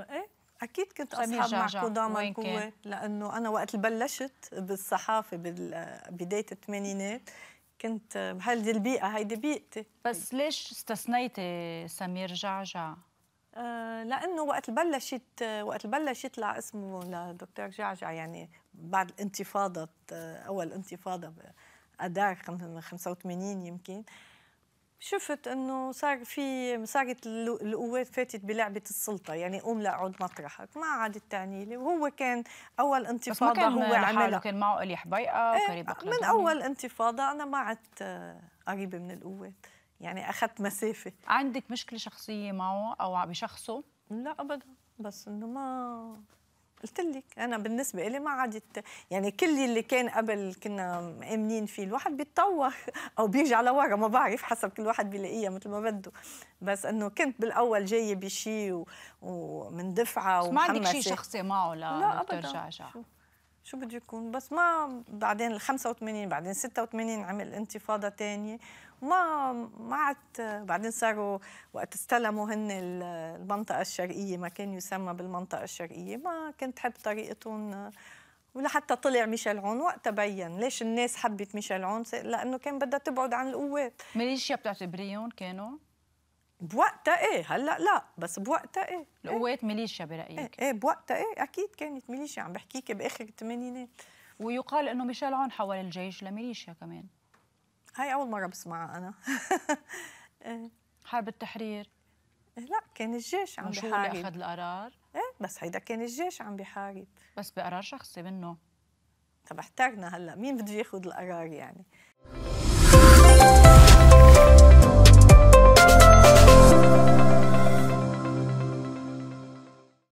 ايه اكيد كنت اصحاب مع قدام القوه لانه انا وقت بلشت بالصحافه ببدايه الثمانينات كنت بهيدي البيئه هيدي بيئتي بس ليش استثنيتي سمير جعجع؟ آه لانه وقت بلشت وقت بلش يطلع اسمه لدكتور جعجع يعني بعد الانتفاضه آه، اول انتفاضه اذار 85 يمكن شفت انه صار في صارت القوات فاتت بلعبه السلطه يعني قوم لا اقعد مطرحك ما عادت تعني لي وهو كان اول انتفاضه بس ما كان هو عملها كان معه الي حبيقه وقريب إيه من اول انتفاضه انا ما عدت قريبه من القوات يعني اخذت مسافه عندك مشكله شخصيه معه او بشخصه لا ابدا بس انه ما قلت لك انا بالنسبه لي ما عادت يعني كل اللي كان قبل كنا مآمنين فيه الواحد بيتطور او بيرجع لورا ما بعرف حسب كل واحد بيلاقيها مثل ما بده بس انه كنت بالاول جايه بشيء ومن دفعه ومحمسه ما عندك شيء شخصي معه لا, لا ابدا شو بده يكون بس ما بعدين ال 85 بعدين 86 عمل انتفاضه ثانيه وما ما عاد بعدين صاروا وقت استلموا هن المنطقه الشرقيه ما كان يسمى بالمنطقه الشرقيه ما كنت حب طريقتهم ولحتى طلع ميشيل عون وقتها بين ليش الناس حبت ميشيل عون لانه كان بدها تبعد عن القوات ميليشيا بتعتبريهم كانوا بوقتها ايه هلا لا بس بوقتها ايه القوات إيه؟ ميليشيا برايك ايه, إيه بوقتها ايه اكيد كانت ميليشيا عم بحكيك باخر الثمانينات ويقال انه ميشيل عون حول الجيش لميليشيا كمان هاي اول مره بسمعها انا إيه. حرب التحرير إيه، لا كان الجيش عم بحارب شو اللي اخذ القرار ايه بس هيدا كان الجيش عم بحارب بس بقرار شخصي منه طب احترنا هلا مين بده ياخذ القرار يعني